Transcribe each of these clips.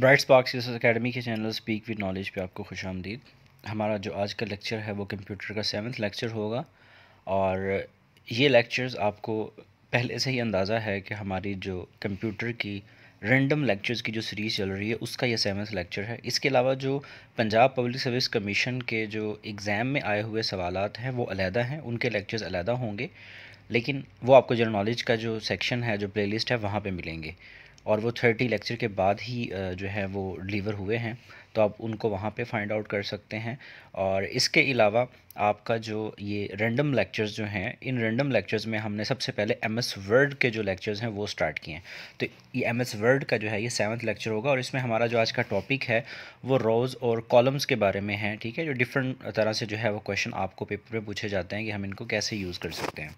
bright Sparks CSS Academy के channel speak with knowledge पे आपको खुश आमदीद हमारा जो आज का लेक्चर है वो कंप्यूटर का सेवन्थ लेक्चर होगा और ये लेक्चर्स आपको पहले से ही अंदाज़ा है कि हमारी जो कंप्यूटर की रेंडम लेक्चर्स की जो सीरीज़ चल रही है उसका ये सेवन्थ लेक्चर है इसके अलावा जो पंजाब पब्लिक सर्विस कमीशन के जो एग्ज़ाम में आए हुए सवाल हैं वो अलहदा हैं उनके लेक्चर्स अलहदा होंगे लेकिन वो आपको जनरल नॉलेज का जो सेक्शन है जो प्लेलिस्ट है वहाँ पर मिलेंगे और वो थर्टी लेक्चर के बाद ही जो है वो डिलीवर हुए हैं तो आप उनको वहाँ पे फाइंड आउट कर सकते हैं और इसके अलावा आपका जो ये रैंडम लेक्चर्स जो हैं इन रैंडम लेक्चर्स में हमने सबसे पहले एम एस वर्ड के जो लेक्चर्स हैं वो स्टार्ट किए हैं तो ये एम एस वर्ड का जो है ये सेवन्थ लेक्चर होगा और इसमें हमारा जो आज का टॉपिक है वो रोज़ और कॉलम्स के बारे में है ठीक है जो डिफरेंट तरह से जो है वो क्वेश्चन आपको पेपर में पूछे जाते हैं कि हम इनको कैसे यूज़ कर सकते हैं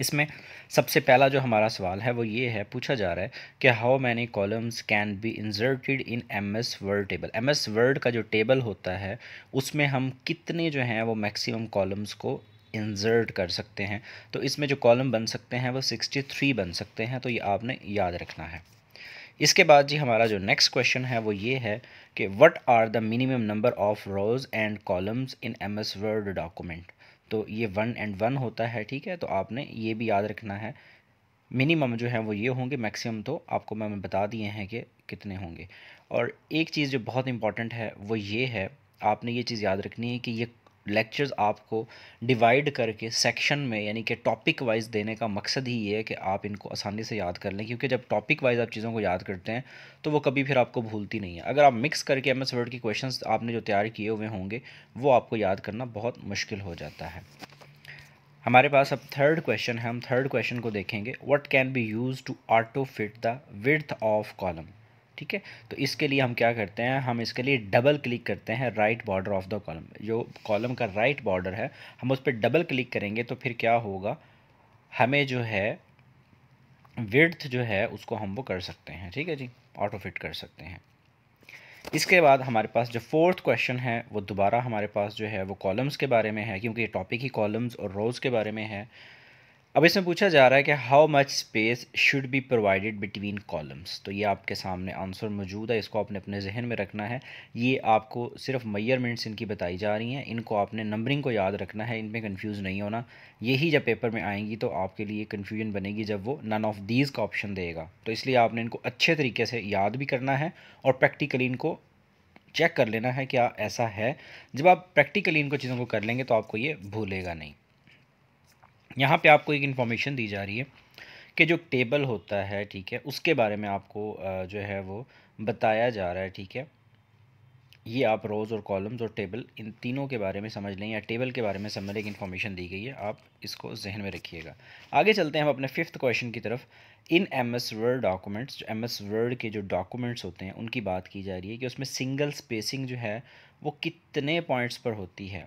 इसमें सबसे पहला जो हमारा सवाल है वो ये है पूछा जा रहा है कि how many columns can be inserted in M S Word table M S Word का जो टेबल होता है उसमें हम कितने जो हैं वो मैक्सिमम कॉलम्स को इंजर्ट कर सकते हैं तो इसमें जो कॉलम बन सकते हैं वो सिक्सटी थ्री बन सकते हैं तो ये आपने याद रखना है इसके बाद जी हमारा जो नेक्स्ट क्वेश्चन है वो ये है कि what are the minimum number of rows and columns in M S Word document तो ये वन एंड वन होता है ठीक है तो आपने ये भी याद रखना है मिनिमम जो है वो ये होंगे मैक्सिमम तो आपको मैं बता दिए हैं कि कितने होंगे और एक चीज़ जो बहुत इंपॉर्टेंट है वो ये है आपने ये चीज़ याद रखनी है कि ये लेक्चर्स आपको डिवाइड करके सेक्शन में यानी कि टॉपिक वाइज देने का मकसद ही ये है कि आप इनको आसानी से याद कर लें क्योंकि जब टॉपिक वाइज आप चीज़ों को याद करते हैं तो वो कभी फिर आपको भूलती नहीं है अगर आप मिक्स करके एम एस वर्ड के क्वेश्चन आपने जो तैयार किए हुए होंगे वो आपको याद करना बहुत मुश्किल हो जाता है हमारे पास अब थर्ड क्वेश्चन है हम थर्ड क्वेश्चन को देखेंगे what can be use to auto fit the width of column ठीक है तो इसके लिए हम क्या करते हैं हम इसके लिए डबल क्लिक करते हैं right border of the column जो कॉलम का राइट बॉर्डर है हम उस पर डबल क्लिक करेंगे तो फिर क्या होगा हमें जो है विर्थ जो है उसको हम वो कर सकते हैं ठीक है जी ऑटो फिट कर सकते हैं इसके बाद हमारे पास जो फोर्थ क्वेश्चन है वो दोबारा हमारे पास जो है वो कॉलम्स के बारे में है क्योंकि टॉपिक ही कॉलम्स और रोज़ के बारे में है अब इसमें पूछा जा रहा है कि how much space should be provided between columns तो ये आपके सामने आंसर मौजूद है इसको आपने अपने जहन में रखना है ये आपको सिर्फ मैयरमेंट्स इनकी बताई जा रही हैं इनको आपने नंबरिंग को याद रखना है इनमें कन्फ्यूज नहीं होना यही जब पेपर में आएंगी तो आपके लिए कन्फ्यूजन बनेगी जब वो नन ऑफ दीज का ऑप्शन देगा तो इसलिए आपने इनको अच्छे तरीके से याद भी करना है और प्रैक्टिकली इनको चेक कर लेना है क्या ऐसा है जब आप प्रैक्टिकली इनको चीज़ों को कर लेंगे तो आपको ये भूलेगा नहीं यहाँ पे आपको एक इन्फॉर्मेशन दी जा रही है कि जो टेबल होता है ठीक है उसके बारे में आपको जो है वो बताया जा रहा है ठीक है ये आप रोज़ और कॉलम्स और टेबल इन तीनों के बारे में समझ लें या टेबल के बारे में समझ लें इन्फॉर्मेशन दी गई है आप इसको जहन में रखिएगा आगे चलते हैं हम अपने फिफ्थ क्वेश्चन की तरफ in M S Word documents जो एम एस वर्ड के जो डॉक्यूमेंट्स होते हैं उनकी बात की जा रही है कि उसमें सिंगल स्पेसिंग जो है वो कितने पॉइंट्स पर होती है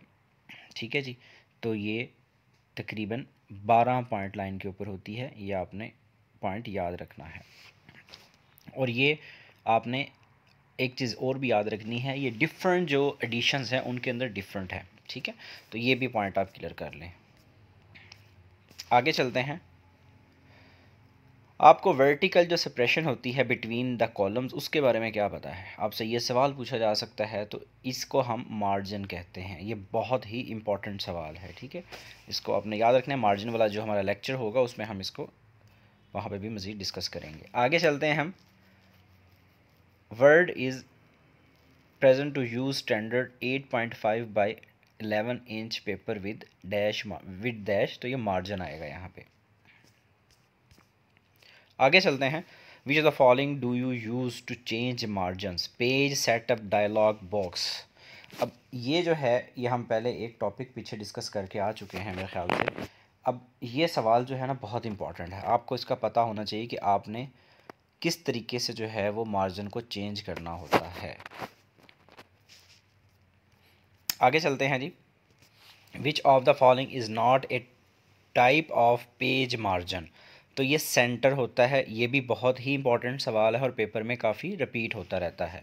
ठीक है जी तो ये तकरीबन बारह पॉइंट लाइन के ऊपर होती है ये आपने पॉइंट याद रखना है और ये आपने एक चीज़ और भी याद रखनी है ये डिफरेंट जो एडिशंस हैं उनके अंदर डिफरेंट है ठीक है तो ये भी पॉइंट आप क्लियर कर लें आगे चलते हैं आपको वर्टिकल जो सप्रेशन होती है बिटवीन द कॉलम्स उसके बारे में क्या पता है आपसे ये सवाल पूछा जा सकता है तो इसको हम मार्जिन कहते हैं ये बहुत ही इंपॉर्टेंट सवाल है ठीक है इसको आपने याद रखना है मार्जिन वाला जो हमारा लेक्चर होगा उसमें हम इसको वहाँ पे भी मज़ीद डिस्कस करेंगे आगे चलते हैं हम Word is to use standard eight point five by eleven inch paper with dash with dash तो ये मार्जिन आएगा यहाँ पर आगे चलते हैं which of the following do you use to change margins page setup dialog box अब ये जो है ये हम पहले एक टॉपिक पीछे डिस्कस करके आ चुके हैं मेरे ख्याल से अब ये सवाल जो है ना बहुत इंपॉर्टेंट है आपको इसका पता होना चाहिए कि आपने किस तरीके से जो है वो मार्जिन को चेंज करना होता है आगे चलते हैं जी which of the following is not a type of page margin तो ये सेंटर होता है ये भी बहुत ही इंपॉर्टेंट सवाल है और पेपर में काफ़ी रिपीट होता रहता है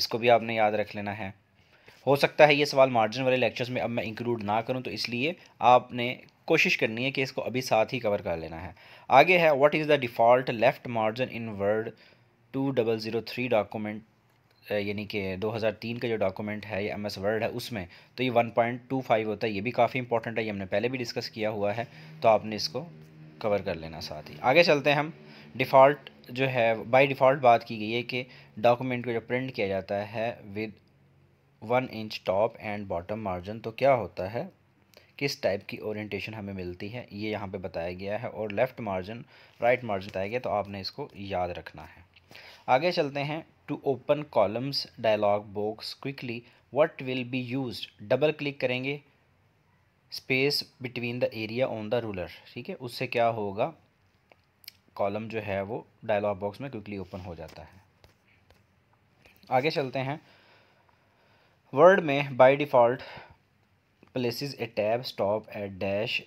इसको भी आपने याद रख लेना है हो सकता है ये सवाल मार्जिन वाले लेक्चर्स में अब मैं इंक्लूड ना करूं तो इसलिए आपने कोशिश करनी है कि इसको अभी साथ ही कवर कर लेना है आगे है what is the default left margin in Word two double zero three document यानी कि 2003 का जो डॉक्यूमेंट है या एम एस वर्ड है उसमें तो ये 1.25 होता है ये भी काफ़ी इंपॉर्टेंट है ये हमने पहले भी डिस्कस किया हुआ है तो आपने इसको कवर कर लेना साथ ही आगे चलते हैं हम डिफ़ॉल्ट जो है बाय डिफ़ॉल्ट बात की गई है कि डॉक्यूमेंट को जब प्रिंट किया जाता है with one inch top and bottom margin तो क्या होता है किस टाइप की ओरिएंटेशन हमें मिलती है ये यहाँ पे बताया गया है और लेफ़्ट मार्जिन राइट मार्जिन बताया गया तो आपने इसको याद रखना है आगे चलते हैं to open columns dialog box quickly what will be used double click करेंगे space between the area on the ruler ठीक है उससे क्या होगा कॉलम जो है वो डायलॉग बॉक्स में क्विकली ओपन हो जाता है आगे चलते हैं वर्ड में by default places a tab stop at dash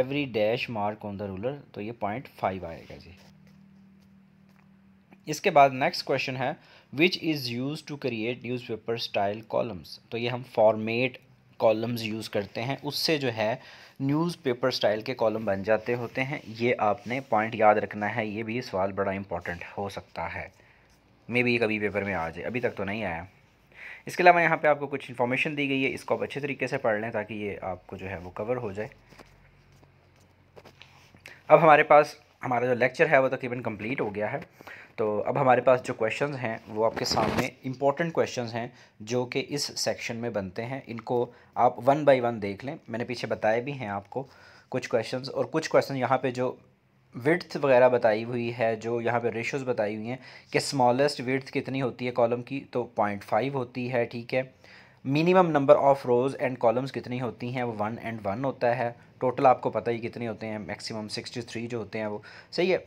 every dash mark on the ruler तो ये पॉइंट फाइव आएगा जी इसके बाद नेक्स्ट क्वेश्चन है which is use to create newspaper style columns तो ये हम फॉर्मेट कॉलम्स यूज़ करते हैं उससे जो है न्यूज़पेपर स्टाइल के कॉलम बन जाते होते हैं ये आपने पॉइंट याद रखना है ये भी सवाल बड़ा इंपॉर्टेंट हो सकता है मे ये कभी पेपर में आ जाए अभी तक तो नहीं आया इसके अलावा यहाँ पे आपको कुछ इन्फॉर्मेशन दी गई है इसको आप अच्छे तरीके से पढ़ लें ताकि ये आपको जो है वो कवर हो जाए अब हमारे पास हमारा जो लेक्चर है वो तकरीबन कम्प्लीट हो गया है तो अब हमारे पास जो क्वेश्चंस हैं वो आपके सामने इंपॉर्टेंट क्वेश्चंस हैं जो कि इस सेक्शन में बनते हैं इनको आप वन बाय वन देख लें मैंने पीछे बताए भी हैं आपको कुछ क्वेश्चंस और कुछ क्वेश्चन यहाँ पे जो विड्थ वगैरह बताई हुई है जो यहाँ पे रेशोज़ बताई हुई हैं कि स्मॉलेस्ट विड्थ कितनी होती है कॉलम की तो पॉइंट फाइव होती है ठीक है minimum number of rows and columns कितनी होती हैं वो वन एंड वन होता है टोटल आपको पता ही कितने होते हैं मैक्सिमम सिक्सटी थ्री जो होते हैं वो सही है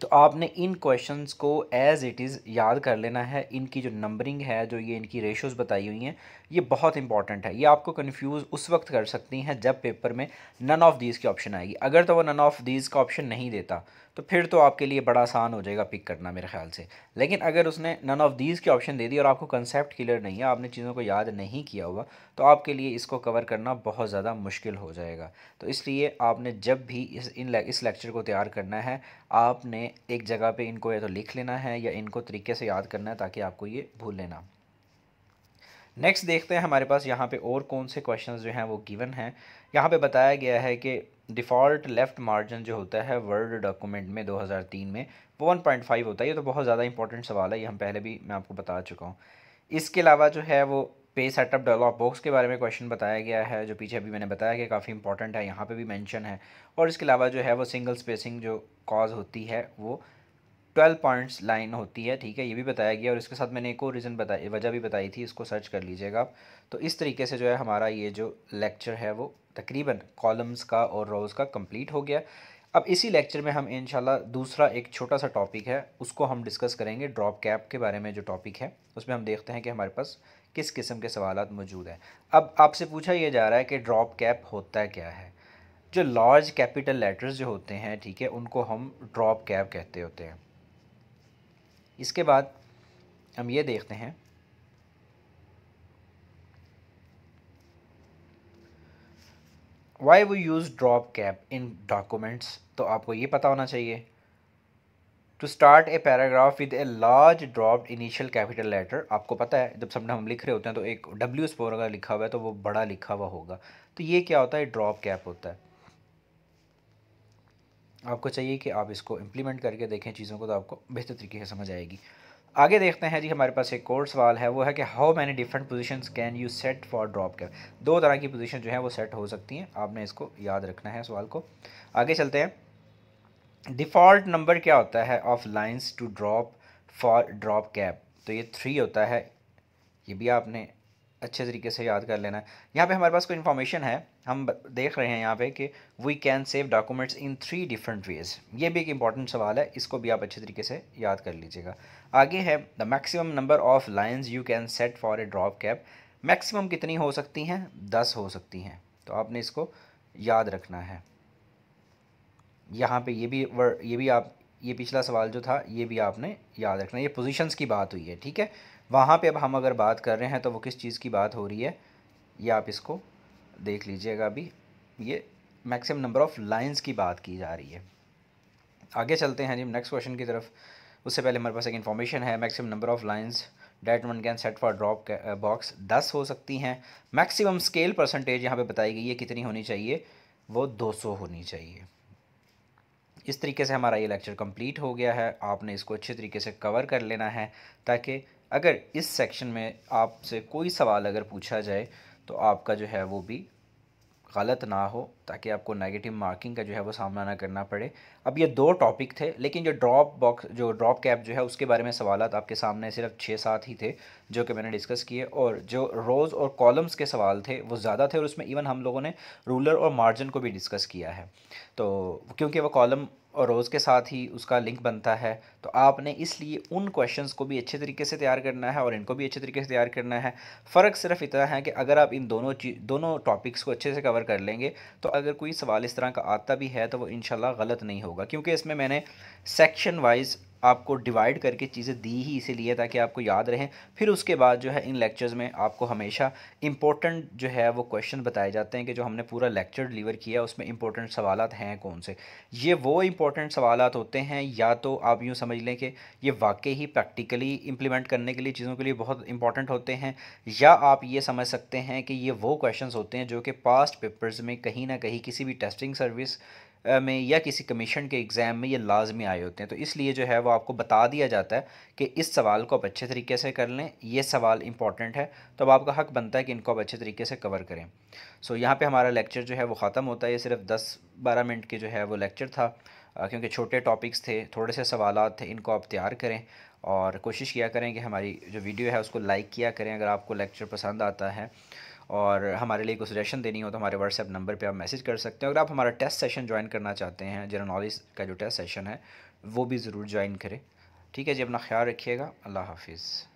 तो आपने इन क्वेश्चंस को एज़ इट इज़ याद कर लेना है इनकी जो नंबरिंग है जो ये इनकी रेशियोज़ बताई हुई हैं ये बहुत इंपॉर्टेंट है ये आपको कंफ्यूज उस वक्त कर सकती हैं जब पेपर में नन ऑफ़ दीज़ की ऑप्शन आएगी अगर तो वो नन ऑफ़ दीज़ का ऑप्शन नहीं देता तो फिर तो आपके लिए बड़ा आसान हो जाएगा पिक करना मेरे ख्याल से लेकिन अगर उसने नन ऑफ दीज़ के ऑप्शन दे दी और आपको कंसेप्ट क्लियर नहीं है आपने चीज़ों को याद नहीं किया हुआ तो आपके लिए इसको कवर करना बहुत ज़्यादा मुश्किल हो जाएगा तो इसलिए आपने जब भी इस इन ले, इस लेक्चर को तैयार करना है आपने एक जगह पर इनको या तो लिख लेना है या इनको तरीके से याद करना है ताकि आपको ये भूल लेना नेक्स्ट देखते हैं हमारे पास यहाँ पे और कौन से क्वेश्चंस जो हैं वो गिवन हैं यहाँ पे बताया गया है कि डिफ़ॉल्ट लेफ़्ट मार्जिन जो होता है वर्ल्ड डॉक्यूमेंट में 2003 में वो 1.5 होता है ये तो बहुत ज़्यादा इंपॉर्टेंट सवाल है ये हम पहले भी मैं आपको बता चुका हूँ इसके अलावा जो है वो पे सेटअप डेवलप बॉक्स के बारे में क्वेश्चन बताया गया है जो पीछे अभी मैंने बताया कि काफ़ी इंपॉर्टेंट है यहाँ पे भी मेंशन है और इसके अलावा जो है वो सिंगल स्पेसिंग जो कॉज होती है वो ट्वेल्व पॉइंट्स लाइन होती है ठीक है ये भी बताया गया और इसके साथ मैंने एक और रीज़न बताई वजह भी बताई थी इसको सर्च कर लीजिएगा आप तो इस तरीके से जो है हमारा ये जो लेक्चर है वो तकरीबन कॉलम्स का और रोज़ का कंप्लीट हो गया अब इसी लेक्चर में हम इनशाला दूसरा एक छोटा सा टॉपिक है उसको हम डिस्कस करेंगे ड्रॉप कैप के बारे में जो टॉपिक है उसमें हम देखते हैं कि हमारे पास किस किस्म के सवाल मौजूद हैं अब आपसे पूछा यह जा रहा है कि ड्रॉप कैप होता क्या है जो लार्ज कैपिटल लेटर्स जो होते हैं ठीक है उनको हम ड्रॉप कैप कहते होते हैं इसके बाद हम ये देखते हैं why we use drop cap in documents तो आपको ये पता होना चाहिए to start a paragraph with a large drop initial capital letter आपको पता है जब सब हम लिख रहे होते हैं तो एक डब्ल्यू स्पोर अगर लिखा हुआ है तो वो बड़ा लिखा हुआ होगा तो ये क्या होता है ड्रॉप कैप होता है आपको चाहिए कि आप इसको इम्प्लीमेंट करके देखें चीज़ों को तो आपको बेहतर तरीके से समझ आएगी आगे देखते हैं जी हमारे पास एक कोर्स सवाल है वो है कि how many different position can you set for drop cap दो तरह की पोजीशन जो है वो सेट हो सकती हैं आपने इसको याद रखना है सवाल को आगे चलते हैं डिफ़ॉल्ट नंबर क्या होता है of lines to drop for drop cap तो ये थ्री होता है ये भी आपने अच्छे तरीके से याद कर लेना है यहाँ पे हमारे पास कोई इन्फॉर्मेशन है हम देख रहे हैं यहाँ पे कि we can save documents in three different ways ये भी एक इंपॉर्टेंट सवाल है इसको भी आप अच्छे तरीके से याद कर लीजिएगा आगे है the maximum number of lines you can set for a drop cap maximum कितनी हो सकती हैं दस हो सकती हैं तो आपने इसको याद रखना है यहाँ पे ये भी वर्ड ये भी आप ये पिछला सवाल जो था ये भी आपने याद रखना ये पोजिशन की बात हुई है ठीक है वहाँ पे अब हम अगर बात कर रहे हैं तो वो किस चीज़ की बात हो रही है ये आप इसको देख लीजिएगा अभी ये मैक्सिमम नंबर ऑफ़ लाइंस की बात की जा रही है आगे चलते हैं जी नेक्स्ट क्वेश्चन की तरफ उससे पहले हमारे पास एक इन्फॉर्मेशन है maximum number of lines that one can set for drop box दस हो सकती हैं मैक्सिमम स्केल परसेंटेज यहाँ पर बताई गई है कितनी होनी चाहिए वो दो होनी चाहिए इस तरीके से हमारा ये लेक्चर कंप्लीट हो गया है आपने इसको अच्छे तरीके से कवर कर लेना है ताकि अगर इस सेक्शन में आपसे कोई सवाल अगर पूछा जाए तो आपका जो है वो भी गलत ना हो ताकि आपको नेगेटिव मार्किंग का जो है वो सामना ना करना पड़े अब ये दो टॉपिक थे लेकिन जो ड्रॉप बॉक्स जो ड्रॉप कैप जो है उसके बारे में सवाल आपके सामने सिर्फ छः सात ही थे जो कि मैंने डिस्कस किए और जो रोज़ और कॉलम्स के सवाल थे वो ज़्यादा थे और उसमें इवन हम लोगों ने रूलर और मार्जिन को भी डिस्कस किया है तो क्योंकि वो कॉलम और रोज़ के साथ ही उसका लिंक बनता है तो आपने इसलिए उन क्वेश्चंस को भी अच्छे तरीके से तैयार करना है और इनको भी अच्छे तरीके से तैयार करना है फ़र्क सिर्फ इतना है कि अगर आप इन दोनों दोनों टॉपिक्स को अच्छे से कवर कर लेंगे तो अगर कोई सवाल इस तरह का आता भी है तो वो इन गलत नहीं होगा क्योंकि इसमें मैंने सेक्शन वाइज़ आपको डिवाइड करके चीज़ें दी ही इसीलिए ताकि आपको याद रहें फिर उसके बाद जो है इन लेक्चर्स में आपको हमेशा इंपॉर्टेंट जो है वो क्वेश्चन बताए जाते हैं कि जो हमने पूरा लेक्चर डिलीवर किया उसमें इंपॉर्टेंट सवाल हैं कौन से ये वो इंपॉर्टेंट सवाल होते हैं या तो आप यूँ समझ लें कि ये वाकई ही प्रैक्टिकली इंप्लीमेंट करने के लिए चीज़ों के लिए बहुत इंपॉर्टेंट होते हैं या आप ये समझ सकते हैं कि ये वो क्वेश्चन होते हैं जो कि पास्ट पेपर्स में कहीं ना कहीं किसी भी टेस्टिंग सर्विस में या किसी कमीशन के एग्ज़ाम में ये लाजमी आए होते हैं तो इसलिए जो है वो आपको बता दिया जाता है कि इस सवाल को आप अच्छे तरीके से कर लें ये सवाल इंपॉर्टेंट है तो अब आपका हक बनता है कि इनको आप अच्छे तरीके से कवर करें सो so, यहाँ पर हमारा लेक्चर जो है वो ख़त्म होता है ये सिर्फ दस बारह मिनट के जो है वो लेक्चर था क्योंकि छोटे टॉपिक्स थे थोड़े से सवाल थे इनको आप तैयार करें और कोशिश किया करें कि हमारी जो वीडियो है उसको लाइक किया करें अगर आपको लेक्चर पसंद आता है और हमारे लिए कोई सजेशन देनी हो तो हमारे व्हाट्सएप नंबर पे आप मैसेज कर सकते हैं अगर आप हमारा टेस्ट सेशन ज्वाइन करना चाहते हैं जनरल नॉलेज का जो टेस्ट सेशन है वो भी ज़रूर ज्वाइन करें ठीक है जी अपना ख्याल रखिएगा अल्लाह हाफिज़